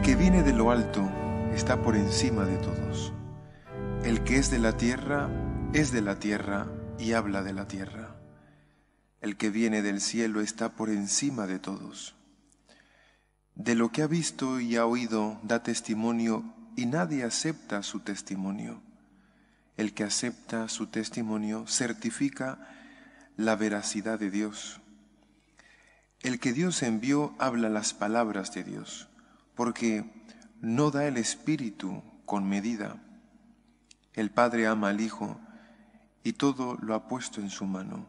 El que viene de lo alto está por encima de todos. El que es de la tierra es de la tierra y habla de la tierra. El que viene del cielo está por encima de todos. De lo que ha visto y ha oído da testimonio y nadie acepta su testimonio. El que acepta su testimonio certifica la veracidad de Dios. El que Dios envió habla las palabras de Dios porque no da el Espíritu con medida. El Padre ama al Hijo y todo lo ha puesto en su mano.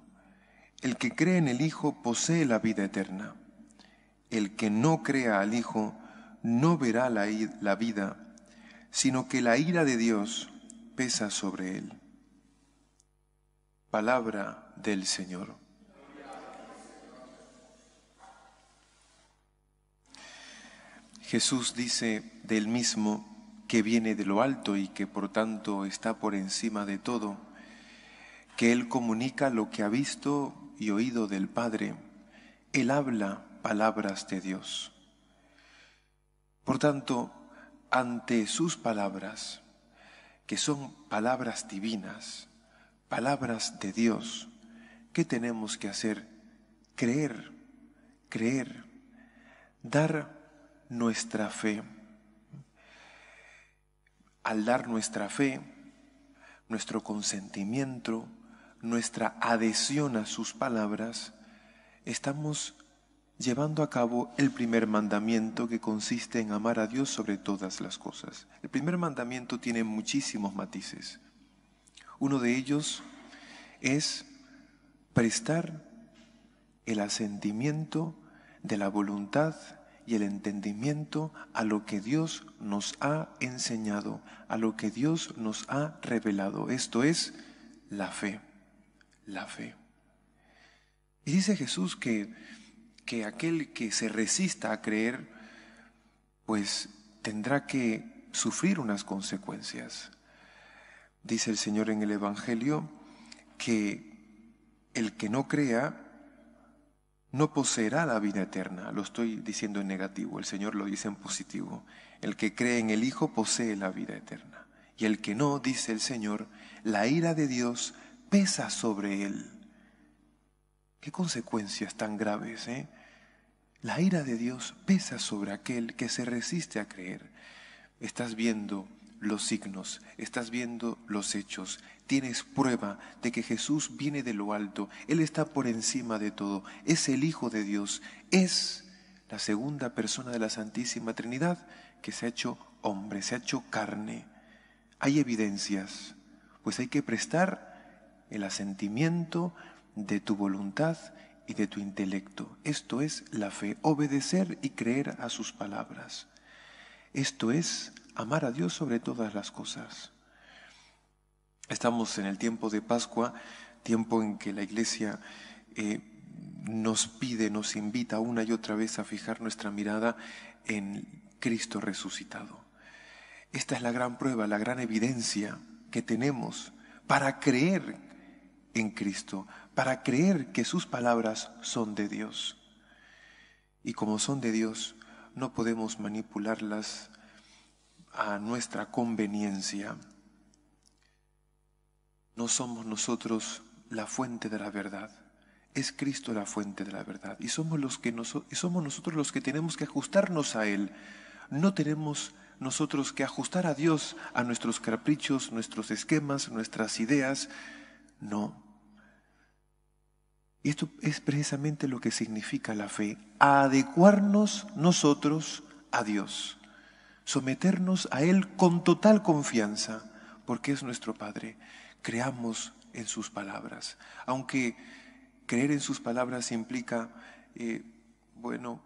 El que cree en el Hijo posee la vida eterna. El que no crea al Hijo no verá la, vida, sino que la ira de Dios pesa sobre él. Palabra del Señor. Jesús dice del mismo que viene de lo alto y que por tanto está por encima de todo, que Él comunica lo que ha visto y oído del Padre, Él habla palabras de Dios. Por tanto, ante sus palabras, que son palabras divinas, palabras de Dios, ¿qué tenemos que hacer? Creer, creer, dar nuestra fe. Al dar nuestra fe, nuestro consentimiento, nuestra adhesión a sus palabras, estamos llevando a cabo el primer mandamiento que consiste en amar a Dios sobre todas las cosas. El primer mandamiento tiene muchísimos matices. Uno de ellos es prestar el asentimiento de la voluntad el entendimiento a lo que Dios nos ha enseñado, a lo que Dios nos ha revelado. Esto es la fe, la fe. Y dice Jesús que, que aquel que se resista a creer, pues tendrá que sufrir unas consecuencias. Dice el Señor en el Evangelio que el que no crea no poseerá la vida eterna. Lo estoy diciendo en negativo, el Señor lo dice en positivo. El que cree en el Hijo posee la vida eterna. Y el que no, dice el Señor, la ira de Dios pesa sobre él. Qué consecuencias tan graves, ¿eh? La ira de Dios pesa sobre aquel que se resiste a creer. Estás viendo los signos, estás viendo los hechos, tienes prueba de que Jesús viene de lo alto, Él está por encima de todo, es el Hijo de Dios, es la segunda persona de la Santísima Trinidad que se ha hecho hombre, se ha hecho carne. Hay evidencias, pues hay que prestar el asentimiento de tu voluntad y de tu intelecto. Esto es la fe, obedecer y creer a sus palabras. Esto es amar a Dios sobre todas las cosas. Estamos en el tiempo de Pascua, tiempo en que la Iglesia eh, nos pide, nos invita una y otra vez a fijar nuestra mirada en Cristo resucitado. Esta es la gran prueba, la gran evidencia que tenemos para creer en Cristo, para creer que sus palabras son de Dios. Y como son de Dios, no podemos manipularlas, a nuestra conveniencia. No somos nosotros la fuente de la verdad. Es Cristo la fuente de la verdad. Y somos, los que somos nosotros los que tenemos que ajustarnos a Él. No tenemos nosotros que ajustar a Dios a nuestros caprichos, nuestros esquemas, nuestras ideas. No. Y esto es precisamente lo que significa la fe, adecuarnos nosotros a Dios someternos a Él con total confianza, porque es nuestro Padre. Creamos en sus palabras, aunque creer en sus palabras implica, eh, bueno,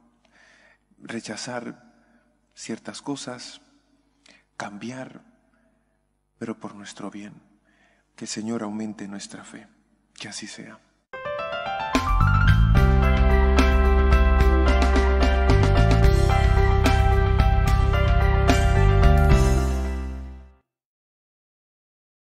rechazar ciertas cosas, cambiar, pero por nuestro bien. Que el Señor aumente nuestra fe. Que así sea.